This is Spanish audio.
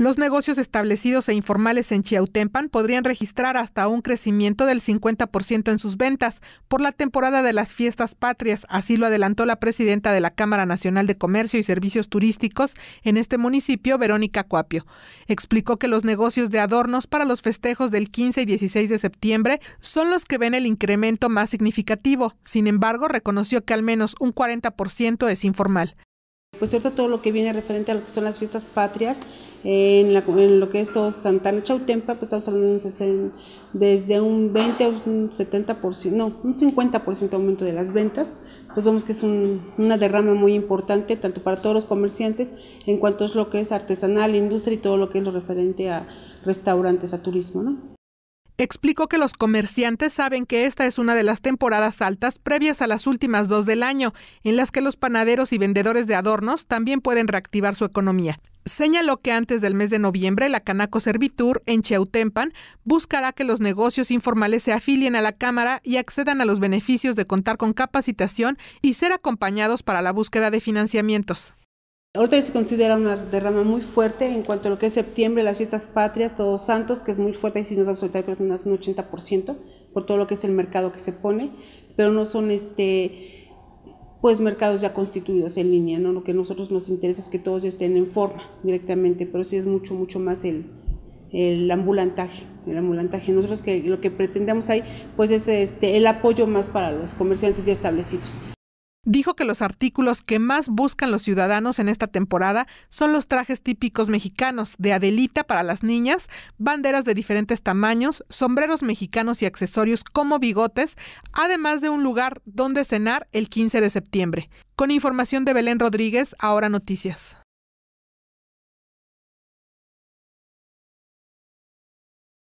Los negocios establecidos e informales en Chiautempan podrían registrar hasta un crecimiento del 50% en sus ventas por la temporada de las fiestas patrias, así lo adelantó la presidenta de la Cámara Nacional de Comercio y Servicios Turísticos en este municipio, Verónica Cuapio. Explicó que los negocios de adornos para los festejos del 15 y 16 de septiembre son los que ven el incremento más significativo. Sin embargo, reconoció que al menos un 40% es informal pues cierto, todo lo que viene referente a lo que son las fiestas patrias, en, lo que es todo Santana Chautempa, pues estamos hablando de un desde un 20 a un 70%, no, un 50% aumento de las ventas, pues vemos que es una derrama muy importante tanto para todos los comerciantes en cuanto es lo que es artesanal, industria y todo lo que es lo referente a restaurantes, a turismo, ¿no? explicó que los comerciantes saben que esta es una de las temporadas altas previas a las últimas dos del año, en las que los panaderos y vendedores de adornos también pueden reactivar su economía. Señaló que antes del mes de noviembre, la Canaco Servitur en Cheutempan buscará que los negocios informales se afilien a la Cámara y accedan a los beneficios de contar con capacitación y ser acompañados para la búsqueda de financiamientos. Ahorita se considera una derrama muy fuerte en cuanto a lo que es septiembre, las fiestas patrias, Todos Santos, que es muy fuerte, y si nos vamos a soltar pero es un 80% por todo lo que es el mercado que se pone, pero no son este pues mercados ya constituidos en línea, ¿no? Lo que a nosotros nos interesa es que todos estén en forma directamente, pero sí es mucho, mucho más el, el ambulantaje, el Nosotros que lo que pretendemos ahí, pues es este, el apoyo más para los comerciantes ya establecidos. Dijo que los artículos que más buscan los ciudadanos en esta temporada son los trajes típicos mexicanos, de Adelita para las niñas, banderas de diferentes tamaños, sombreros mexicanos y accesorios como bigotes, además de un lugar donde cenar el 15 de septiembre. Con información de Belén Rodríguez, ahora noticias.